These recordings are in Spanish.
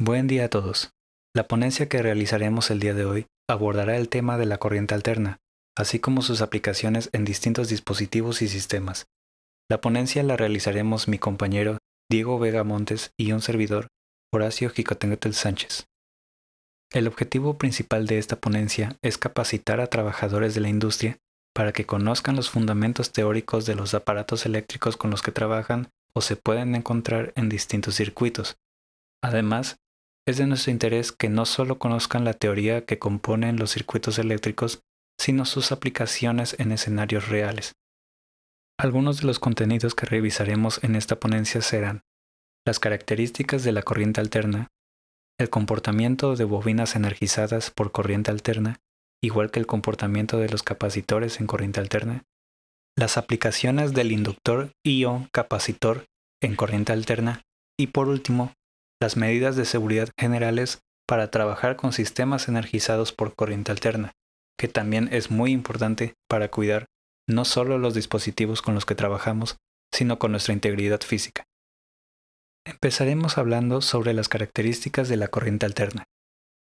Buen día a todos. La ponencia que realizaremos el día de hoy abordará el tema de la corriente alterna, así como sus aplicaciones en distintos dispositivos y sistemas. La ponencia la realizaremos mi compañero Diego Vega Montes y un servidor, Horacio Jicotengotel Sánchez. El objetivo principal de esta ponencia es capacitar a trabajadores de la industria para que conozcan los fundamentos teóricos de los aparatos eléctricos con los que trabajan o se pueden encontrar en distintos circuitos, Además, es de nuestro interés que no solo conozcan la teoría que componen los circuitos eléctricos, sino sus aplicaciones en escenarios reales. Algunos de los contenidos que revisaremos en esta ponencia serán las características de la corriente alterna, el comportamiento de bobinas energizadas por corriente alterna, igual que el comportamiento de los capacitores en corriente alterna, las aplicaciones del inductor ion capacitor en corriente alterna y por último, las medidas de seguridad generales para trabajar con sistemas energizados por corriente alterna, que también es muy importante para cuidar no solo los dispositivos con los que trabajamos, sino con nuestra integridad física. Empezaremos hablando sobre las características de la corriente alterna.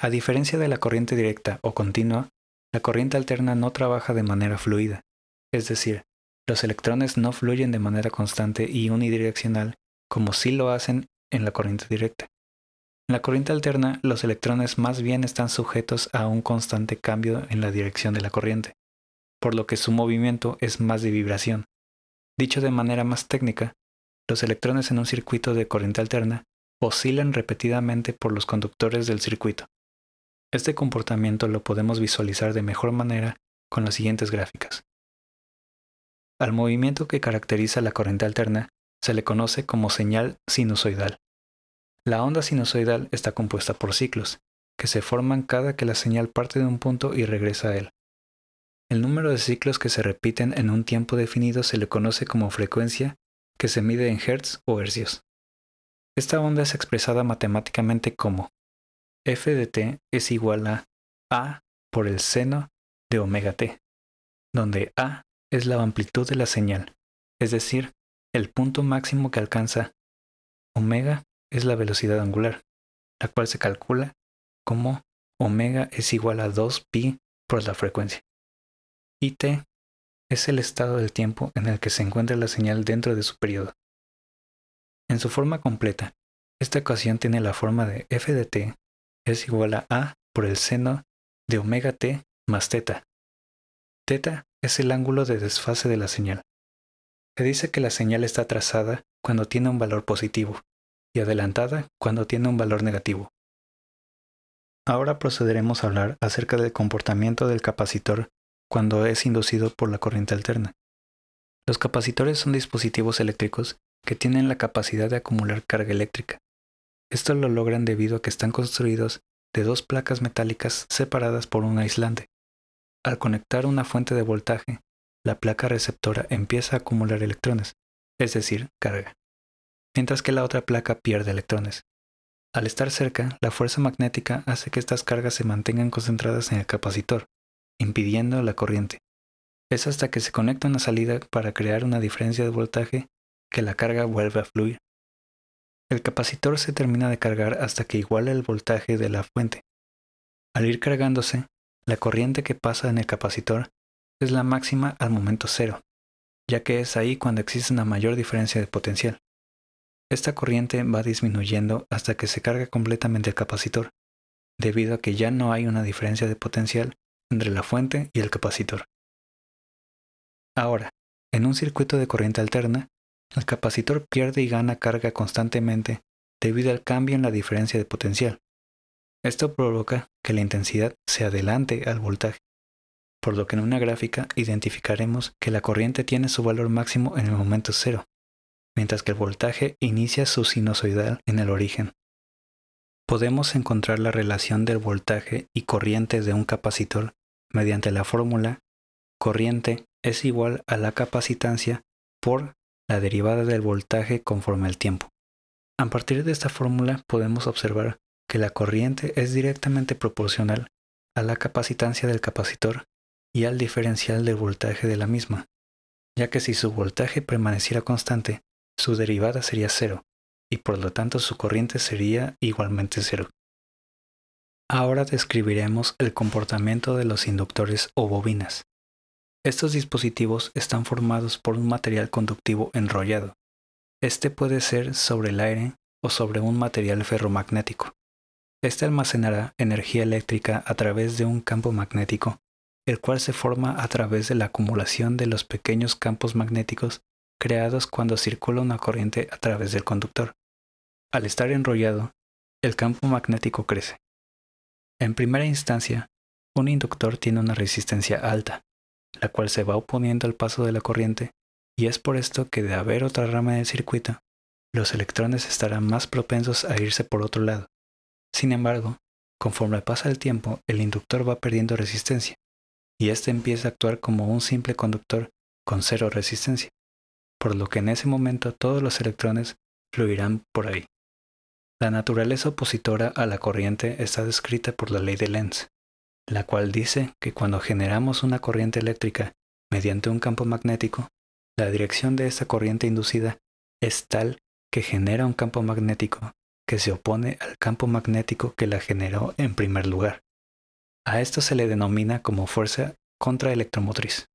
A diferencia de la corriente directa o continua, la corriente alterna no trabaja de manera fluida, es decir, los electrones no fluyen de manera constante y unidireccional como sí lo hacen en la corriente directa. En la corriente alterna, los electrones más bien están sujetos a un constante cambio en la dirección de la corriente, por lo que su movimiento es más de vibración. Dicho de manera más técnica, los electrones en un circuito de corriente alterna oscilan repetidamente por los conductores del circuito. Este comportamiento lo podemos visualizar de mejor manera con las siguientes gráficas. Al movimiento que caracteriza la corriente alterna se le conoce como señal sinusoidal. La onda sinusoidal está compuesta por ciclos, que se forman cada que la señal parte de un punto y regresa a él. El número de ciclos que se repiten en un tiempo definido se le conoce como frecuencia, que se mide en hertz o Hz. Esta onda es expresada matemáticamente como f de t es igual a a por el seno de omega t, donde a es la amplitud de la señal, es decir, el punto máximo que alcanza omega es la velocidad angular, la cual se calcula como omega es igual a 2pi por la frecuencia. Y t es el estado del tiempo en el que se encuentra la señal dentro de su periodo. En su forma completa, esta ecuación tiene la forma de f de t es igual a a por el seno de omega t más teta. Teta es el ángulo de desfase de la señal. Se dice que la señal está trazada cuando tiene un valor positivo y adelantada cuando tiene un valor negativo. Ahora procederemos a hablar acerca del comportamiento del capacitor cuando es inducido por la corriente alterna. Los capacitores son dispositivos eléctricos que tienen la capacidad de acumular carga eléctrica. Esto lo logran debido a que están construidos de dos placas metálicas separadas por un aislante. Al conectar una fuente de voltaje la placa receptora empieza a acumular electrones, es decir, carga, mientras que la otra placa pierde electrones. Al estar cerca, la fuerza magnética hace que estas cargas se mantengan concentradas en el capacitor, impidiendo la corriente. Es hasta que se conecta una salida para crear una diferencia de voltaje que la carga vuelve a fluir. El capacitor se termina de cargar hasta que iguala el voltaje de la fuente. Al ir cargándose, la corriente que pasa en el capacitor es la máxima al momento cero, ya que es ahí cuando existe una mayor diferencia de potencial. Esta corriente va disminuyendo hasta que se carga completamente el capacitor, debido a que ya no hay una diferencia de potencial entre la fuente y el capacitor. Ahora, en un circuito de corriente alterna, el capacitor pierde y gana carga constantemente debido al cambio en la diferencia de potencial. Esto provoca que la intensidad se adelante al voltaje por lo que en una gráfica identificaremos que la corriente tiene su valor máximo en el momento cero, mientras que el voltaje inicia su sinusoidal en el origen. Podemos encontrar la relación del voltaje y corriente de un capacitor mediante la fórmula corriente es igual a la capacitancia por la derivada del voltaje conforme al tiempo. A partir de esta fórmula podemos observar que la corriente es directamente proporcional a la capacitancia del capacitor y al diferencial de voltaje de la misma, ya que si su voltaje permaneciera constante, su derivada sería cero, y por lo tanto su corriente sería igualmente cero. Ahora describiremos el comportamiento de los inductores o bobinas. Estos dispositivos están formados por un material conductivo enrollado. Este puede ser sobre el aire o sobre un material ferromagnético. Este almacenará energía eléctrica a través de un campo magnético el cual se forma a través de la acumulación de los pequeños campos magnéticos creados cuando circula una corriente a través del conductor. Al estar enrollado, el campo magnético crece. En primera instancia, un inductor tiene una resistencia alta, la cual se va oponiendo al paso de la corriente, y es por esto que de haber otra rama de circuito, los electrones estarán más propensos a irse por otro lado. Sin embargo, conforme pasa el tiempo, el inductor va perdiendo resistencia, y éste empieza a actuar como un simple conductor con cero resistencia, por lo que en ese momento todos los electrones fluirán por ahí. La naturaleza opositora a la corriente está descrita por la ley de Lenz, la cual dice que cuando generamos una corriente eléctrica mediante un campo magnético, la dirección de esa corriente inducida es tal que genera un campo magnético que se opone al campo magnético que la generó en primer lugar. A esto se le denomina como fuerza contraelectromotriz.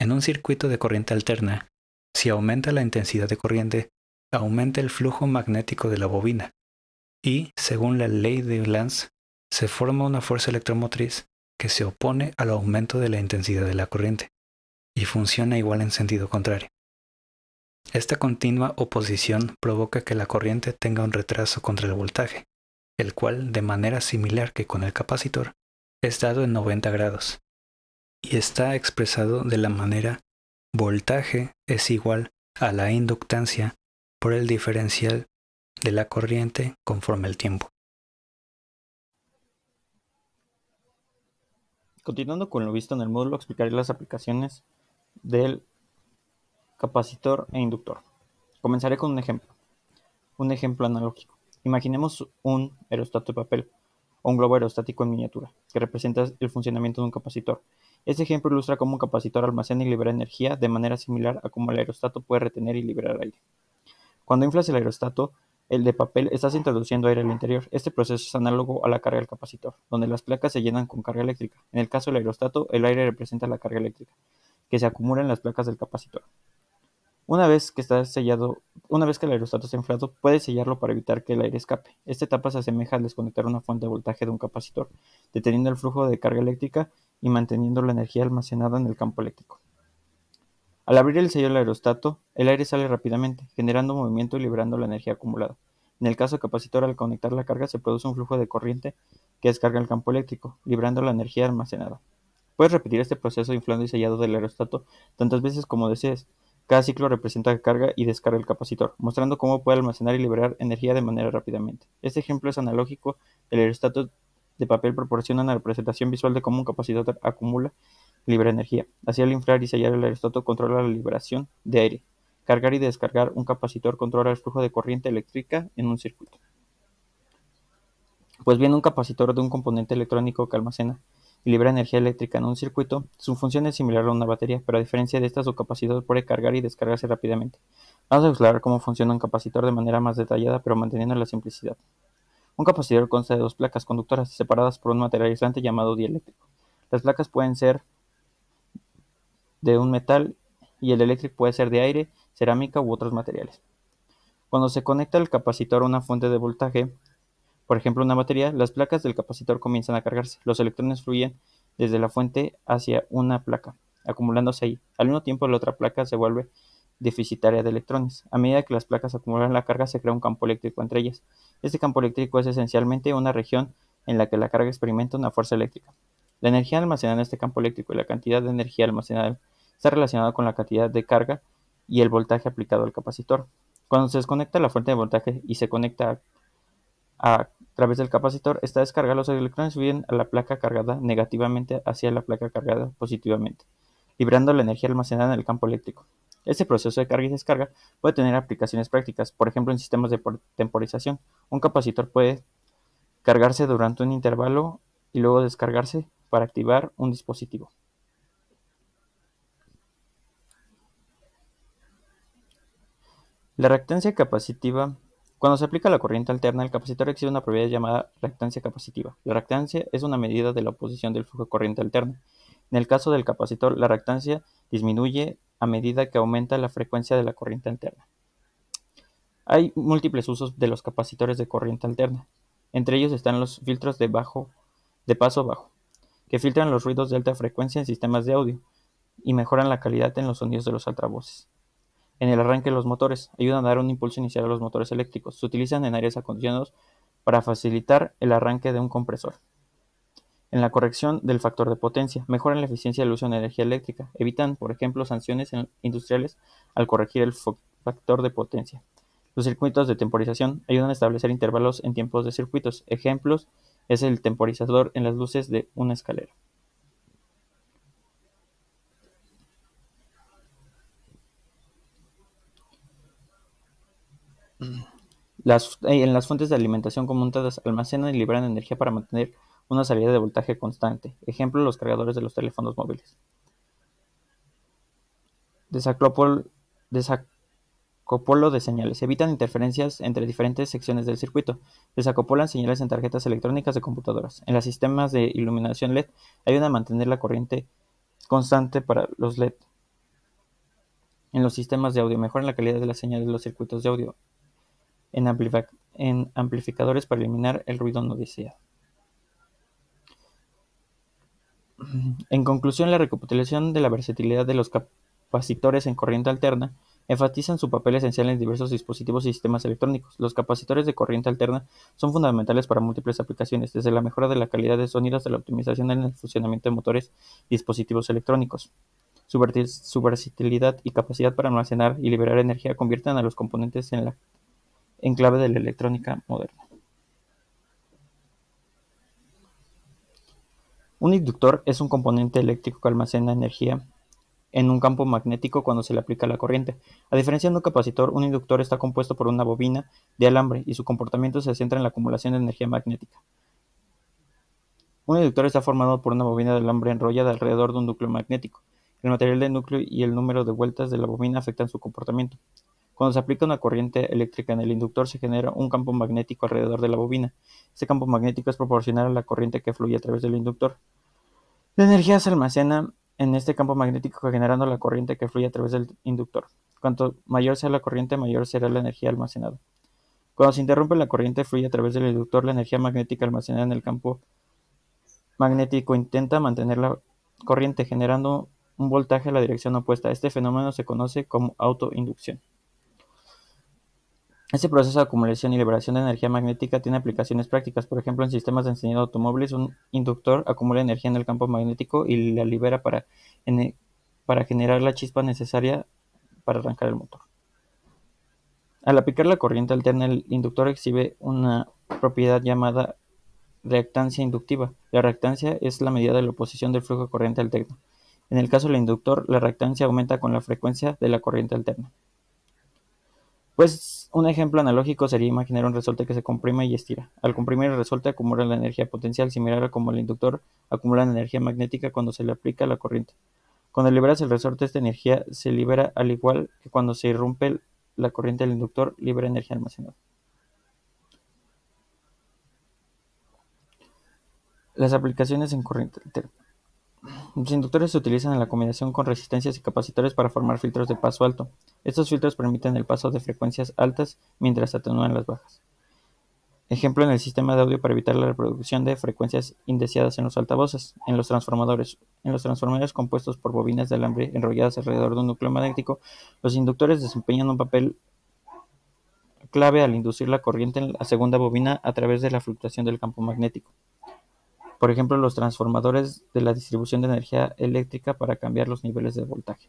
En un circuito de corriente alterna, si aumenta la intensidad de corriente, aumenta el flujo magnético de la bobina, y, según la ley de Lance, se forma una fuerza electromotriz que se opone al aumento de la intensidad de la corriente, y funciona igual en sentido contrario. Esta continua oposición provoca que la corriente tenga un retraso contra el voltaje, el cual, de manera similar que con el capacitor, es dado en 90 grados y está expresado de la manera voltaje es igual a la inductancia por el diferencial de la corriente conforme el tiempo. Continuando con lo visto en el módulo, explicaré las aplicaciones del capacitor e inductor. Comenzaré con un ejemplo. Un ejemplo analógico. Imaginemos un aerostato de papel o un globo aerostático en miniatura, que representa el funcionamiento de un capacitor. Este ejemplo ilustra cómo un capacitor almacena y libera energía de manera similar a cómo el aerostato puede retener y liberar aire. Cuando inflas el aerostato, el de papel, estás introduciendo aire al interior. Este proceso es análogo a la carga del capacitor, donde las placas se llenan con carga eléctrica. En el caso del aerostato, el aire representa la carga eléctrica, que se acumula en las placas del capacitor. Una vez que está sellado, una vez que el aerostato está inflado, puedes sellarlo para evitar que el aire escape. Esta etapa se asemeja al desconectar una fuente de voltaje de un capacitor, deteniendo el flujo de carga eléctrica y manteniendo la energía almacenada en el campo eléctrico. Al abrir el sello del aerostato, el aire sale rápidamente, generando movimiento y liberando la energía acumulada. En el caso del capacitor, al conectar la carga se produce un flujo de corriente que descarga el campo eléctrico, librando la energía almacenada. Puedes repetir este proceso inflando y sellado del aerostato tantas veces como desees, cada ciclo representa carga y descarga el capacitor, mostrando cómo puede almacenar y liberar energía de manera rápidamente. Este ejemplo es analógico El aerostato de papel proporciona una representación visual de cómo un capacitor acumula y libera energía. Así al inflar y sellar el aerostato controla la liberación de aire. Cargar y descargar un capacitor controla el flujo de corriente eléctrica en un circuito. Pues bien, un capacitor de un componente electrónico que almacena libera energía eléctrica en un circuito, su función es similar a una batería, pero a diferencia de esta su capacitor puede cargar y descargarse rápidamente. Vamos a explorar cómo funciona un capacitor de manera más detallada, pero manteniendo la simplicidad. Un capacitor consta de dos placas conductoras separadas por un material aislante llamado dieléctrico. Las placas pueden ser de un metal y el eléctrico puede ser de aire, cerámica u otros materiales. Cuando se conecta el capacitor a una fuente de voltaje, por ejemplo una batería, las placas del capacitor comienzan a cargarse. Los electrones fluyen desde la fuente hacia una placa, acumulándose ahí. Al mismo tiempo, la otra placa se vuelve deficitaria de electrones. A medida que las placas acumulan la carga, se crea un campo eléctrico entre ellas. Este campo eléctrico es esencialmente una región en la que la carga experimenta una fuerza eléctrica. La energía almacenada en este campo eléctrico y la cantidad de energía almacenada está relacionada con la cantidad de carga y el voltaje aplicado al capacitor. Cuando se desconecta la fuente de voltaje y se conecta a través del capacitor, está descargado los electrones bien a la placa cargada negativamente hacia la placa cargada positivamente, Librando la energía almacenada en el campo eléctrico. Este proceso de carga y descarga puede tener aplicaciones prácticas, por ejemplo en sistemas de temporización. Un capacitor puede cargarse durante un intervalo y luego descargarse para activar un dispositivo. La reactancia capacitiva cuando se aplica la corriente alterna, el capacitor exhibe una propiedad llamada reactancia capacitiva. La reactancia es una medida de la oposición del flujo de corriente alterna. En el caso del capacitor, la reactancia disminuye a medida que aumenta la frecuencia de la corriente alterna. Hay múltiples usos de los capacitores de corriente alterna. Entre ellos están los filtros de, de paso bajo, que filtran los ruidos de alta frecuencia en sistemas de audio y mejoran la calidad en los sonidos de los altavoces en el arranque de los motores, ayudan a dar un impulso inicial a los motores eléctricos. Se utilizan en áreas acondicionados para facilitar el arranque de un compresor. En la corrección del factor de potencia, mejoran la eficiencia del uso de energía eléctrica, evitan, por ejemplo, sanciones industriales al corregir el factor de potencia. Los circuitos de temporización ayudan a establecer intervalos en tiempos de circuitos. Ejemplos es el temporizador en las luces de una escalera. Eh, en las fuentes de alimentación conmutadas almacenan y liberan energía para mantener una salida de voltaje constante. Ejemplo, los cargadores de los teléfonos móviles. desacopolo de señales. Evitan interferencias entre diferentes secciones del circuito. Desacopolan señales en tarjetas electrónicas de computadoras. En los sistemas de iluminación LED ayudan a mantener la corriente constante para los LED. En los sistemas de audio mejoran la calidad de las señales de los circuitos de audio en amplificadores para eliminar el ruido no deseado. En conclusión, la recopilación de la versatilidad de los capacitores en corriente alterna enfatizan su papel esencial en diversos dispositivos y sistemas electrónicos. Los capacitores de corriente alterna son fundamentales para múltiples aplicaciones, desde la mejora de la calidad de sonido hasta la optimización en el funcionamiento de motores y dispositivos electrónicos. Su, versatilidad y capacidad para almacenar y liberar energía convierten a los componentes en la en clave de la electrónica moderna. Un inductor es un componente eléctrico que almacena energía en un campo magnético cuando se le aplica la corriente. A diferencia de un capacitor, un inductor está compuesto por una bobina de alambre y su comportamiento se centra en la acumulación de energía magnética. Un inductor está formado por una bobina de alambre enrollada alrededor de un núcleo magnético. El material del núcleo y el número de vueltas de la bobina afectan su comportamiento. Cuando se aplica una corriente eléctrica en el inductor se genera un campo magnético alrededor de la bobina. Este campo magnético es proporcional a la corriente que fluye a través del inductor. La energía se almacena en este campo magnético generando la corriente que fluye a través del inductor. Cuanto mayor sea la corriente, mayor será la energía almacenada. Cuando se interrumpe la corriente fluye a través del inductor, la energía magnética almacenada en el campo magnético intenta mantener la corriente generando un voltaje en la dirección opuesta. Este fenómeno se conoce como autoinducción. Este proceso de acumulación y liberación de energía magnética tiene aplicaciones prácticas, por ejemplo, en sistemas de encendido automóviles, un inductor acumula energía en el campo magnético y la libera para, e, para generar la chispa necesaria para arrancar el motor. Al aplicar la corriente alterna, el inductor exhibe una propiedad llamada reactancia inductiva. La reactancia es la medida de la oposición del flujo de corriente alterna. En el caso del inductor, la reactancia aumenta con la frecuencia de la corriente alterna. Pues un ejemplo analógico sería imaginar un resorte que se comprime y estira. Al comprimir el resorte acumula la energía potencial similar a como el inductor acumula la energía magnética cuando se le aplica la corriente. Cuando liberas el resorte, esta energía se libera al igual que cuando se irrumpe la corriente del inductor, libera energía almacenada. Las aplicaciones en corriente alterna. Los inductores se utilizan en la combinación con resistencias y capacitores para formar filtros de paso alto. Estos filtros permiten el paso de frecuencias altas mientras atenúan las bajas. Ejemplo en el sistema de audio para evitar la reproducción de frecuencias indeseadas en los altavoces, en los transformadores. En los transformadores compuestos por bobinas de alambre enrolladas alrededor de un núcleo magnético, los inductores desempeñan un papel clave al inducir la corriente en la segunda bobina a través de la fluctuación del campo magnético por ejemplo los transformadores de la distribución de energía eléctrica para cambiar los niveles de voltaje.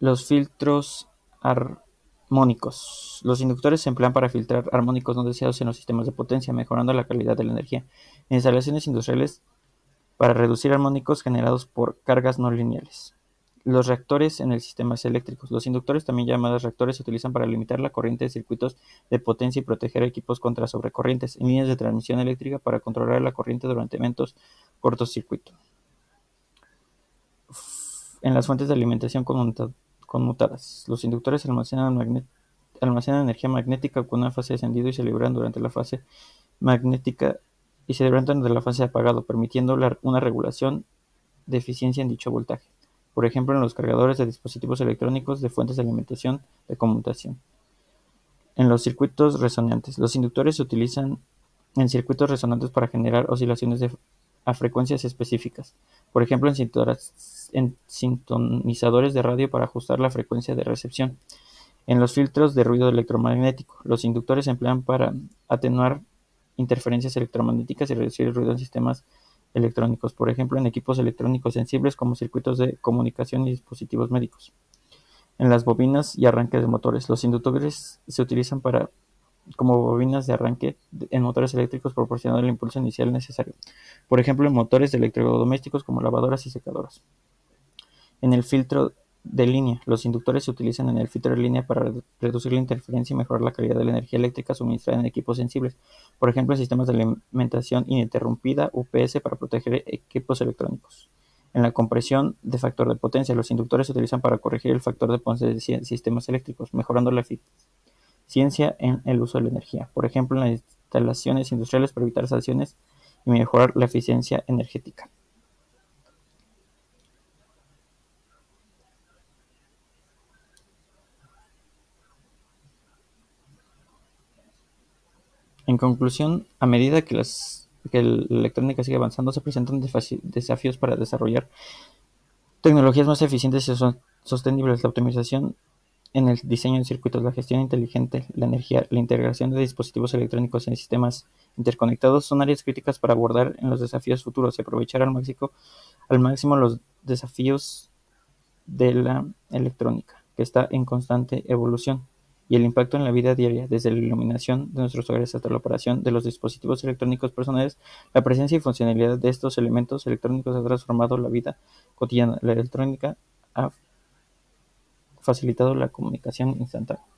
Los filtros armónicos. Los inductores se emplean para filtrar armónicos no deseados en los sistemas de potencia, mejorando la calidad de la energía. En instalaciones industriales para reducir armónicos generados por cargas no lineales. Los reactores en el sistema eléctricos. Los inductores, también llamados reactores, se utilizan para limitar la corriente de circuitos de potencia y proteger equipos contra sobrecorrientes en líneas de transmisión eléctrica para controlar la corriente durante eventos cortocircuito. En las fuentes de alimentación conmutadas. Los inductores almacenan, energía magnética con una fase de encendido y se liberan durante la fase magnética y se levantan durante la fase de apagado, permitiendo una regulación de eficiencia en dicho voltaje por ejemplo en los cargadores de dispositivos electrónicos de fuentes de alimentación de conmutación. En los circuitos resonantes, los inductores se utilizan en circuitos resonantes para generar oscilaciones a frecuencias específicas, por ejemplo en, en sintonizadores de radio para ajustar la frecuencia de recepción. En los filtros de ruido electromagnético, los inductores se emplean para atenuar interferencias electromagnéticas y reducir el ruido en sistemas electrónicos, por ejemplo en equipos electrónicos sensibles como circuitos de comunicación y dispositivos médicos. En las bobinas y arranques de motores, los inductores se utilizan para como bobinas de arranque en motores eléctricos proporcionando el impulso inicial necesario, por ejemplo en motores de electrodomésticos como lavadoras y secadoras. En el filtro de línea. Los inductores se utilizan en el filtro de línea para reducir la interferencia y mejorar la calidad de la energía eléctrica suministrada en equipos sensibles. Por ejemplo, en sistemas de alimentación ininterrumpida, UPS, para proteger equipos electrónicos. En la compresión de factor de potencia, los inductores se utilizan para corregir el factor de potencia de sistemas eléctricos, mejorando la eficiencia en el uso de la energía. Por ejemplo, en las instalaciones industriales para evitar sanciones y mejorar la eficiencia energética. En conclusión, a medida que, la electrónica sigue avanzando, se presentan desafíos para desarrollar tecnologías más eficientes y sostenibles, la optimización en el diseño de circuitos, la gestión inteligente, la energía, la integración de dispositivos electrónicos en sistemas interconectados son áreas críticas para abordar en los desafíos futuros y aprovechar al máximo los desafíos de la electrónica, que está en constante evolución y el impacto en la vida diaria, desde la iluminación de nuestros hogares hasta la operación de los dispositivos electrónicos personales, la presencia y funcionalidad de estos elementos electrónicos ha transformado la vida cotidiana. La electrónica ha facilitado la comunicación instantánea.